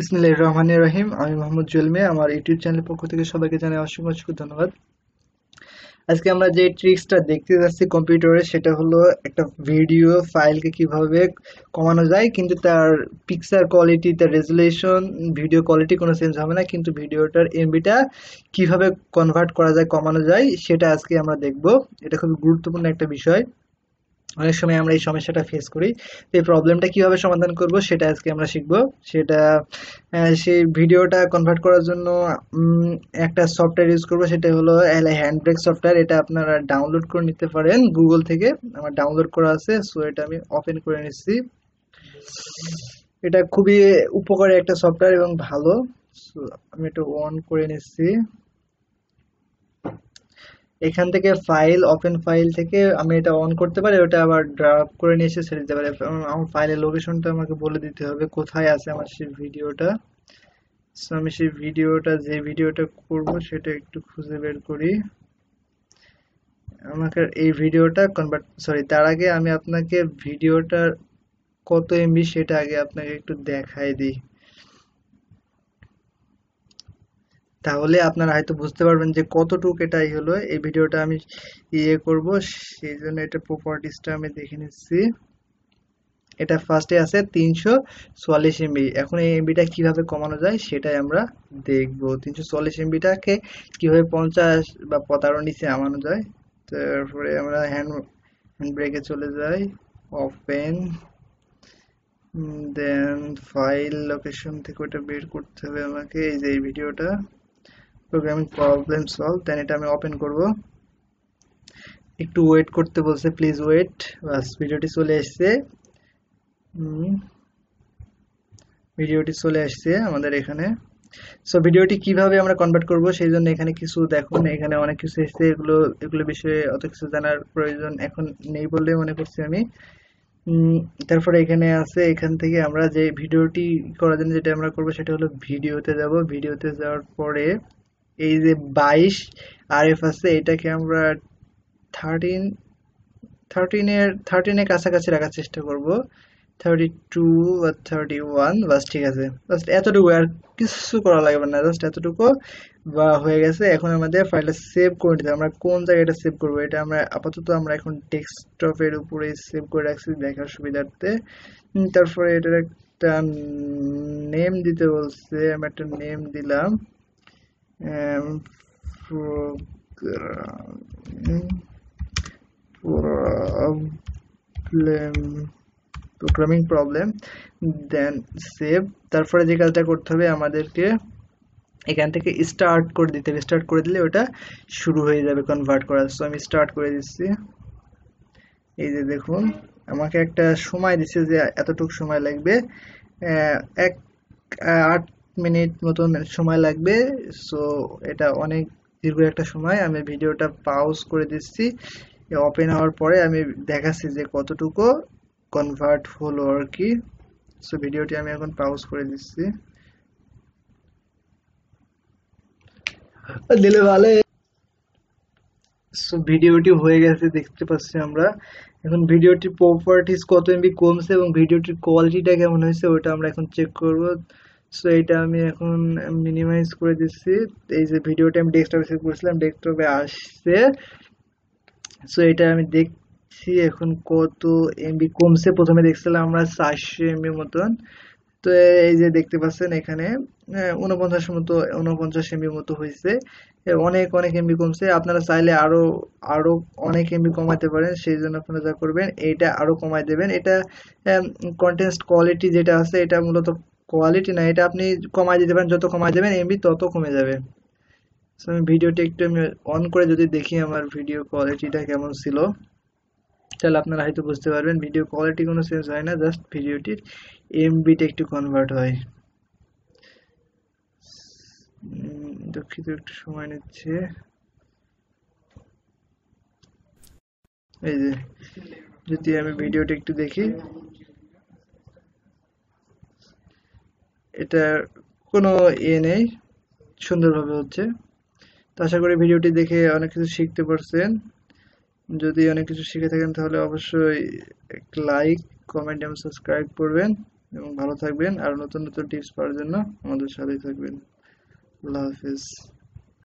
বিসমিল্লাহির রহমানির রহিম আমি মোহাম্মদ জুয়েল আমার ইউটিউব চ্যানেলের পক্ষ থেকে সবাইকে জানাই অসংখ্য অসংখ্য ধন্যবাদ আজকে আমরা যে ট্রিক্সটা দেখতে যাচ্ছি কম্পিউটারে সেটা হলো একটা ভিডিও ফাইলকে কিভাবে কমানো যায় কিন্তু তার পিকচার কোয়ালিটি তার রেজুলেশন ভিডিও কোয়ালিটি কোনো চেঞ্জ হবে না কিন্তু ভিডিওটার এমবিটা কিভাবে কনভার্ট করা যায় কমানো যায় সেটা আজকে আমরা দেখব এটা খুব গুরুত্বপূর্ণ একটা বিষয় অনেক সময় আমরা এই সমস্যাটা ফেস করি তো এই প্রবলেমটা কীভাবে সমাধান করব সেটা আজকে আমরা শিখব সেটা সেই ভিডিওটা কনভার্ট করার জন্য একটা সফটওয়্যার ইউজ করব সেটা হলো এল হ্যান্ড ব্রেক সফটওয়্যার এটা আপনারা ডাউনলোড করে নিতে পারেন গুগল থেকে আমার ডাউনলোড করা আছে সো এটা আমি ওপেন করে নিচ্ছি এটা খুবই উপকারী একটা সফটওয়্যার এবং ভালো আমি একটু অন করে নিচ্ছি এখান থেকে ফাইল ওপেন ফাইল থেকে আমি এটা অন করতে পারি ওটা আবার ড্রাপ করে নিয়ে এসে ছেড়ে দিতে পারি আমার ফাইলের লোকেশনটা আমাকে বলে দিতে হবে কোথায় আছে আমার সেই ভিডিওটা আমি সেই ভিডিওটা যে ভিডিওটা করব সেটা একটু খুঁজে বের করি আমাকে এই ভিডিওটা কনভার্ট সরি তার আগে আমি আপনাকে ভিডিওটার কত এমবি সেটা আগে আপনাকে একটু দেখাই দিই তাহলে আপনারা হয়তো বুঝতে পারবেন যে কতটুকু এটাই হলো এই ভিডিওটা আমি ইয়ে করব সেই জন্য এটা প্রপার্টিসটা আমি দেখে নিচ্ছি এটা ফার্স্টে আছে তিনশো চুয়াল্লিশ এমবি এখন এই এমবিটা কীভাবে কমানো যায় সেটাই আমরা দেখব তিনশো চুয়াল্লিশ এমবিটাকে কীভাবে পঞ্চাশ বা পতারো নিচে আমানো যায় তারপরে আমরা হ্যান্ড হ্যান্ড ব্রেকে চলে যাই ওপেন দেন ফাইল লোকেশন থেকে ওটা বের করতে হবে আমাকে এই যে এই ভিডিওটা প্রোগ্রামিং প্রবলেম সলভ দেন এটা আমি ওপেন করব একটু ওয়েট করতে বলছে প্লিজ ওয়েট বাস ভিডিওটি চলে আসছে ভিডিওটি চলে আসছে আমাদের এখানে সো ভিডিওটি কিভাবে আমরা কনভার্ট করব সেই জন্য এখানে কিছু দেখুন এখানে অনেক কিছু এসছে এগুলো এগুলো বিষয়ে অত কিছু জানার প্রয়োজন এখন নেই বলে মনে করছি আমি তারপরে এখানে আছে এখান থেকে আমরা যে ভিডিওটি করার জন্য যেটা আমরা করব সেটা হলো ভিডিওতে যাব ভিডিওতে যাওয়ার পরে এই যে বাইশ আর এফ আছে এটাকে আমরা থার্টিন থার্টিনের থার্টিনের কাছাকাছি রাখার চেষ্টা করব থার্টি টু বা থার্টি ওয়ান বাস ঠিক আছে জাস্ট এতটুকু আর কিছু করা লাগবে না জাস্ট এতটুকু বা হয়ে গেছে এখন আমাদের ফাইলটা সেভ করে নিতে আমরা কোন জায়গাটা সেভ করবো এটা আমরা আপাতত আমরা এখন ডেস্কটপের উপরে সেভ করে রাখছি দেখার সুবিধার্থে তারপরে এটার একটা নেম দিতে বলছে আমি একটা নেম দিলাম programming problem programming problem then save তারপরে যে কাজটা করতে হবে আমাদেরকে এখান থেকে স্টার্ট করে দিতে হবে স্টার্ট করে দিলে ওটা শুরু হয়ে যাবে কনভার্ট করা সো আমি স্টার্ট করে দিচ্ছি এই যে দেখুন আমাকে একটা সময় দিচ্ছে যে এতটুকু সময় লাগবে এক আট মিনিট মতন সময় লাগবে সো এটা অনেক দীর্ঘ একটা সময় আমি ভিডিওটা পাউজ করে দিচ্ছি ওপেন হওয়ার পরে আমি দেখাচ্ছি যে কতটুকু কনভার্ট হলো আর কি সো ভিডিওটি আমি এখন পাউজ করে দিচ্ছি দিলে ভালো সো ভিডিওটি হয়ে গেছে দেখতে পাচ্ছি আমরা এখন ভিডিওটির প্রপার্টিস কত এমবি কমছে এবং ভিডিওটির কোয়ালিটিটা কেমন হয়েছে ওটা আমরা এখন চেক করবো সো এটা আমি এখন মিনিমাইজ করে দিচ্ছি এই যে ভিডিওটা আমি ডেস্কটপে সেভ করেছিলাম ডেস্কটপে আসছে সো এটা আমি দেখছি এখন কত এমবি কমছে প্রথমে দেখছিলাম আমরা চারশো এমবির মতন তো এই যে দেখতে পাচ্ছেন এখানে উনপঞ্চাশ হ্যাঁ, মতো উনপঞ্চাশ এমবির মতো হয়েছে অনেক অনেক এমবি কমছে আপনারা চাইলে আরও আরও অনেক এমবি কমাতে পারেন সেই জন্য আপনারা যা করবেন এটা আরও কমায় দেবেন এটা কন্টেন্ট কোয়ালিটি যেটা আছে এটা মূলত কোয়ালিটি না এটা আপনি কমায় দিতে পারেন যত কমায় যাবেন এমবি তত কমে যাবে আমি ভিডিওটি একটু আমি অন করে যদি দেখি আমার ভিডিও কোয়ালিটিটা কেমন ছিল তাহলে আপনারা হয়তো বুঝতে পারবেন ভিডিও কোয়ালিটি কোনো চেঞ্জ হয় না জাস্ট ভিডিওটির এমবিটা একটু কনভার্ট হয় দুঃখিত একটু সময় নিচ্ছে এই যে যদি আমি ভিডিওটা একটু দেখি এটার কোনো ইয়ে নেই সুন্দরভাবে হচ্ছে তো আশা করি ভিডিওটি দেখে অনেক কিছু শিখতে পারছেন যদি অনেক কিছু শিখে থাকেন তাহলে অবশ্যই লাইক কমেন্ট এবং সাবস্ক্রাইব করবেন এবং ভালো থাকবেন আর নতুন নতুন টিপস পাওয়ার জন্য আমাদের সাথেই থাকবেন আল্লাহ হাফিজ